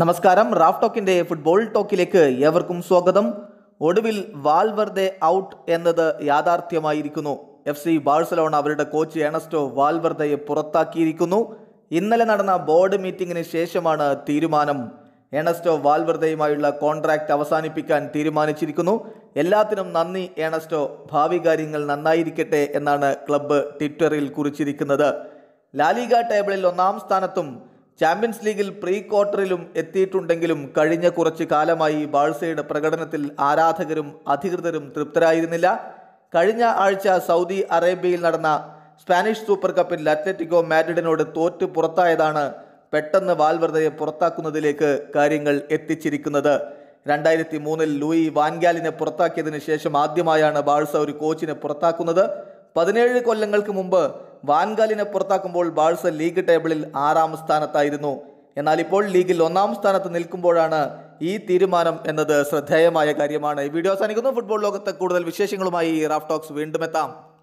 നമസ്കാരം Raf ടോക്കിൻ്റെ football ടോക്കിലേക്ക് ഏവർക്കും സ്വാഗതം ഒടുവിൽ വാൽവർദെ ഔട്ട് എന്നത് യാഥാർത്ഥ്യമായിരിക്കുന്നു എഫ് സി ബാഴ്സലോണ അവരുടെ കോച്ച് എണസ്റ്റോ വാൽവർദയെ പുറത്താക്കിയിരിക്കുന്നു ഇന്നലെ നടന്ന ബോർഡ് മീറ്റിംഗിന് ശേഷമാണ് തീരുമാനം എണസ്റ്റോ വാൽവർദയുമായുള്ള കോൺട്രാക്റ്റ് അവസാനിപ്പിക്കാൻ തീരുമാനിച്ചിരിക്കുന്നു എല്ലാത്തിനും നന്ദി എണസ്റ്റോ ഭാവി കാര്യങ്ങൾ നന്നായിരിക്കട്ടെ എന്നാണ് ക്ലബ്ബ് ട്വിറ്ററിൽ കുറിച്ചിരിക്കുന്നത് ലാലിഗ ടേബിളിൽ ഒന്നാം സ്ഥാനത്തും ചാമ്പ്യൻസ് ലീഗിൽ പ്രീ ക്വാർട്ടറിലും എത്തിയിട്ടുണ്ടെങ്കിലും കഴിഞ്ഞ കുറച്ച് കാലമായി ബാഴ്സയുടെ പ്രകടനത്തിൽ ആരാധകരും അധികൃതരും തൃപ്തരായിരുന്നില്ല കഴിഞ്ഞ ആഴ്ച സൗദി അറേബ്യയിൽ നടന്ന സ്പാനിഷ് സൂപ്പർ കപ്പിൽ അത്ലറ്റിക്കോ മാഡ്രിഡിനോട് തോറ്റ് പുറത്തായതാണ് പെട്ടെന്ന് വാൽവർദ്ധയെ പുറത്താക്കുന്നതിലേക്ക് കാര്യങ്ങൾ എത്തിച്ചിരിക്കുന്നത് രണ്ടായിരത്തി മൂന്നിൽ ലൂയി വാൻഗാലിനെ പുറത്താക്കിയതിനു ശേഷം ആദ്യമായാണ് ബാഴ്സ ഒരു കോച്ചിനെ പുറത്താക്കുന്നത് പതിനേഴ് കൊല്ലങ്ങൾക്ക് മുമ്പ് വാൻഗാലിനെ പുറത്താക്കുമ്പോൾ ബാഴ്സ ലീഗ് ടേബിളിൽ ആറാം സ്ഥാനത്തായിരുന്നു എന്നാൽ ഇപ്പോൾ ലീഗിൽ ഒന്നാം സ്ഥാനത്ത് നിൽക്കുമ്പോഴാണ് ഈ തീരുമാനം എന്നത് ശ്രദ്ധേയമായ കാര്യമാണ് ഈ വീഡിയോ അവസാനിക്കുന്നു ഫുട്ബോൾ ലോകത്തെ കൂടുതൽ വിശേഷങ്ങളുമായി റാഫ് ടോക്സ് വീണ്ടും എത്താം